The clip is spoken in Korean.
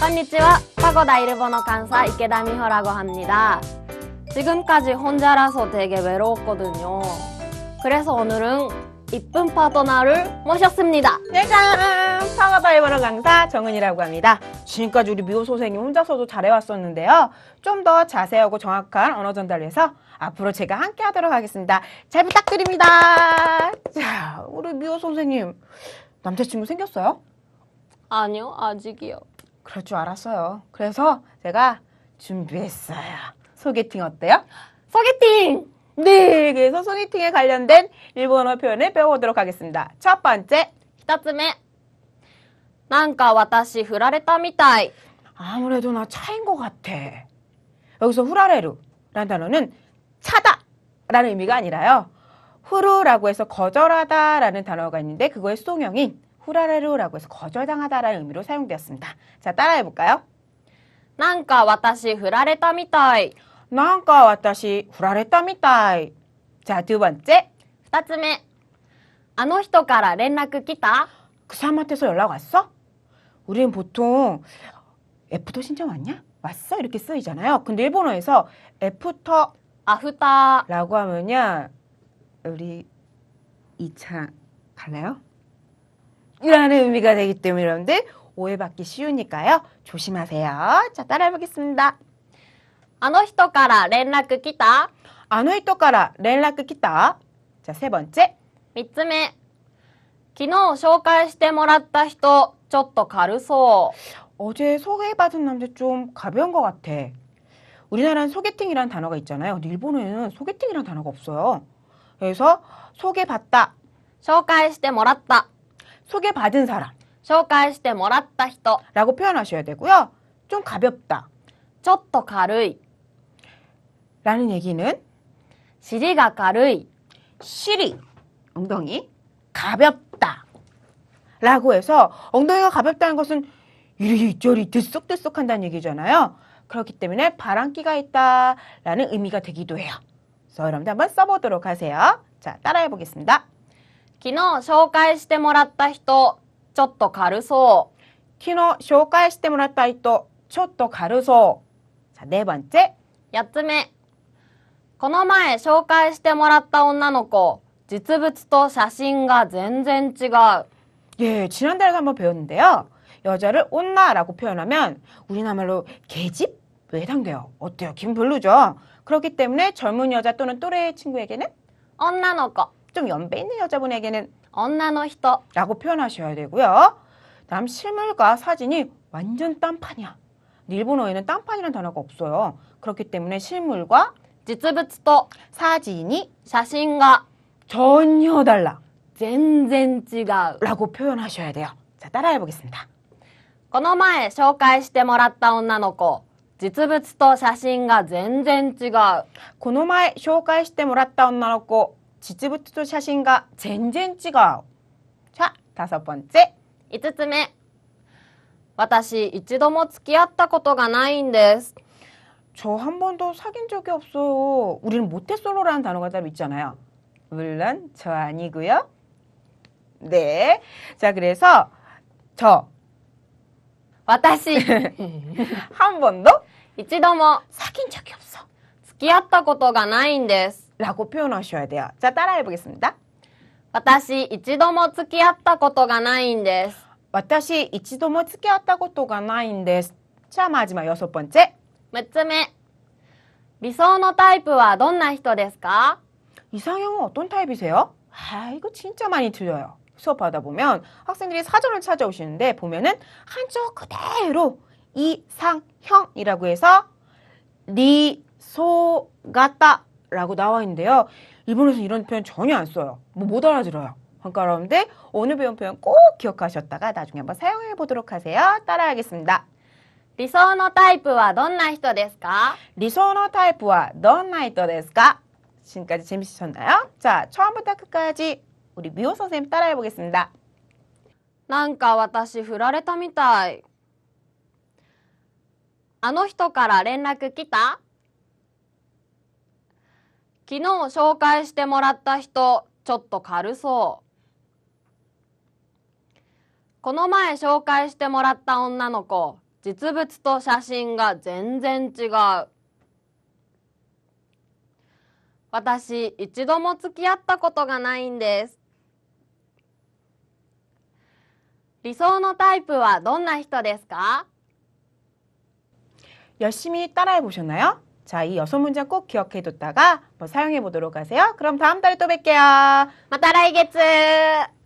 건니치와 파고다 일본어 강사 이케다 미호라고 합니다. 지금까지 혼자라서 되게 외로웠거든요. 그래서 오늘은 이쁜 파도나를 모셨습니다. 짜잔! 파고다 일본어 강사 정은이라고 합니다. 지금까지 우리 미호 선생님 혼자서도 잘해왔었는데요. 좀 더 자세하고 정확한 언어 전달을 해서 앞으로 제가 함께 하도록 하겠습니다. 잘 부탁드립니다. 자, 우리 미호 선생님 남자친구 생겼어요? 아니요, 아직이요. 그럴 줄 알았어요. 그래서 제가 준비했어요. 소개팅 어때요? 소개팅! 네, 그래서 소개팅에 관련된 일본어 표현을 배워보도록 하겠습니다. 첫 번째, 一つ目。なんか私振られたみたい。 아무래도 나 차인 것 같아. 여기서 후라레루라는 단어는 차다 라는 의미가 아니라요. 후루라고 해서 거절하다 라는 단어가 있는데 그거의 수동형인 후라레루라고 해서 거절당하다라는 의미로 사용되었습니다. 자, 따라해 볼까요? なんか私振られたみたい。 난가 왔다시 후라레타 미타이. 자, 두 번째. 二つ目。あの人から連絡来た그 사람한테서 연락 왔어? 우리는 보통 애프터 신청 왔냐? 왔어? 이렇게 쓰이잖아요. 근데 일본어에서 애프터라고 アフター。 하면요. 우리 2차 갈래요? 이라는 의미가 되기 때문에 여런데 오해받기 쉬우니까요. 조심하세요. 자, 따라해보겠습니다. あの人から連絡来た?あの人から連絡来た? 자, 세 번째. 3つ目. 昨日紹介してもらった人,ちょっと軽そう. 어제 소개받은 남자 좀 가벼운 것 같아. 우리나라는 소개팅이라는 단어가 있잖아요. 근데 일본에는 소개팅이라는 단어가 없어요. 그래서 소개받다. 紹介してもらった. 소개받은 사람 紹介してもらった人 라고 표현하셔야 되고요. 좀 가볍다 ちょっと軽い 라는 얘기는 尻が軽い 실이 엉덩이 가볍다 라고 해서 엉덩이가 가볍다는 것은 이리저리 들썩들썩 한다는 얘기잖아요. 그렇기 때문에 바람기가 있다 라는 의미가 되기도 해요. 그래서 여러분들 한번 써보도록 하세요. 자, 따라해 보겠습니다. 昨日紹介してもらった人ちょっと軽そう昨日紹介してもらった人ちょっと軽そうさあ番ち八つ目この前紹介してもらった女の子実物と写真が全然違う。예지난달에한번배웠는데요여자를온나라고표현하면우리나라말로개집왜당겨요어때요긴별로죠그렇기때문에젊은여자또는또래친구에게는언나노좀 연배 있는 여자분에게는 언나노 히터 라고 표현하셔야 되고요. 다음 실물과 사진이 완전 딴판이야. 일본어에는 딴판이라는 단어가 없어요. 그렇기 때문에 실물과 지츠부츠도 사진이 자신과 전혀 달라. 全然違う 라고 표현하셔야 돼요. 자, 따라해 보겠습니다. この前紹介してもらった女の子実物と写真が全然違うこの前紹介してもらった女の子実物と写真が全然違う。자다섯번째5つ目私一度も付き合ったことがないんです。저한번도사귄적이없어요우리는모태솔로라는단어가따로있잖아요물론저아니고요네자그래서저私한번도一度も사귄적이없어付き合ったことがないんです。 라고 표현하셔야 돼요. 자, 따라해 보겠습니다. 私一度も付き合ったことがないんです。 私一度も付き合ったことがないんです。자 마지막 여섯 번째. 6つ目。理想のタイプはどんな人ですか 이상형은 어떤 타입이세요? 아, 이거 진짜 많이 들려요. 수업하다 보면 학생들이 사전을 찾아오시는데 보면은 한쪽 그대로 이상형이라고 해서 리소가다 라고 나와 있는데요. 일본에서 는 이런 표현 전혀 안 써요. 뭐 못 알아들어요. 한가운데 오늘 배운 표현 꼭 기억하셨다가 나중에 한번 사용해 보도록 하세요. 따라하겠습니다. 리想の타イプはどんな人ですか 리소너 타입과 넌 나이더 데스까? 지금까지 재밌으셨나요? 자, 처음부터 끝까지 우리 미호 선생님 따라해 보겠습니다. なんか私振られたみたいあの人から連絡来た昨日紹介してもらった人、ちょっと軽そう。この前紹介してもらった女の子、実物と写真が全然違う。私、一度も付き合ったことがないんです。理想のタイプはどんな人ですか열심히따라해보셨나요 자, 이 여섯 문장 꼭 기억해뒀다가 뭐 사용해보도록 하세요. 그럼 다음 달에 또 뵐게요. 마따라이겠츠! 뭐